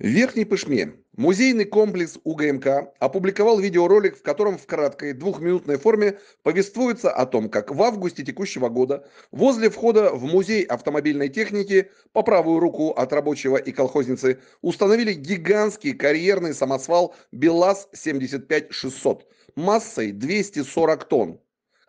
В Верхней Пышме музейный комплекс УГМК опубликовал видеоролик, в котором в краткой двухминутной форме повествуется о том, как в августе текущего года возле входа в музей автомобильной техники по правую руку от рабочего и колхозницы установили гигантский карьерный самосвал БелАЗ-75600 массой 240 тонн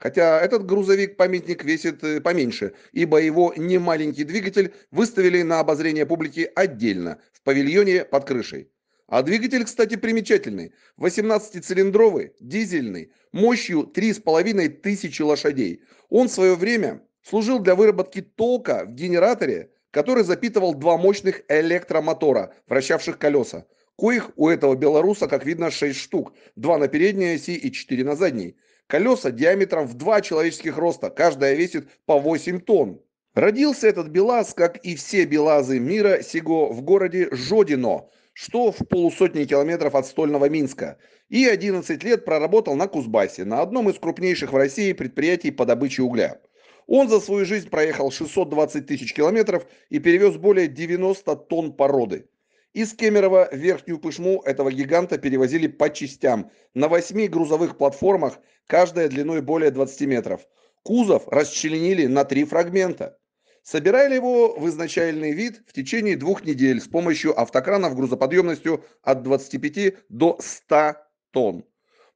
Хотя этот грузовик-памятник весит э, поменьше, ибо его немаленький двигатель выставили на обозрение публики отдельно, в павильоне под крышей. А двигатель, кстати, примечательный. 18-цилиндровый, дизельный, мощью 3,5 тысячи лошадей. Он в свое время служил для выработки тока в генераторе, который запитывал два мощных электромотора, вращавших колеса, коих у этого белоруса, как видно, 6 штук, два на передней оси и 4 на задней. Колеса диаметром в два человеческих роста, каждая весит по 8 тонн. Родился этот БелАЗ, как и все БелАЗы мира сего, в городе Жодино, что в полусотни километров от стольного Минска, и 11 лет проработал на Кузбассе, на одном из крупнейших в России предприятий по добыче угля. Он за свою жизнь проехал 620 тысяч километров и перевез более 90 тонн породы. Из Кемерово верхнюю пышму этого гиганта перевозили по частям на восьми грузовых платформах, каждая длиной более 20 метров. Кузов расчленили на три фрагмента. Собирали его в изначальный вид в течение двух недель с помощью автокранов грузоподъемностью от 25 до 100 тонн.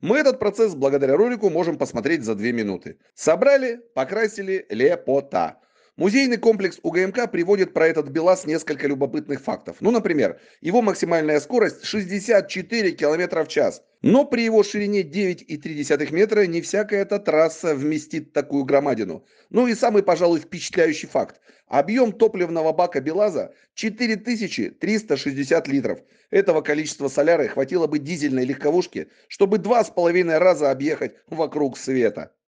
Мы этот процесс благодаря ролику можем посмотреть за две минуты. Собрали, покрасили лепота. Музейный комплекс УГМК приводит про этот БелАЗ несколько любопытных фактов. Ну, например, его максимальная скорость 64 км в час. Но при его ширине 9,3 метра не всякая эта трасса вместит такую громадину. Ну и самый, пожалуй, впечатляющий факт. Объем топливного бака БелАЗа 4360 литров. Этого количества соляры хватило бы дизельной легковушки, чтобы два с половиной раза объехать вокруг света.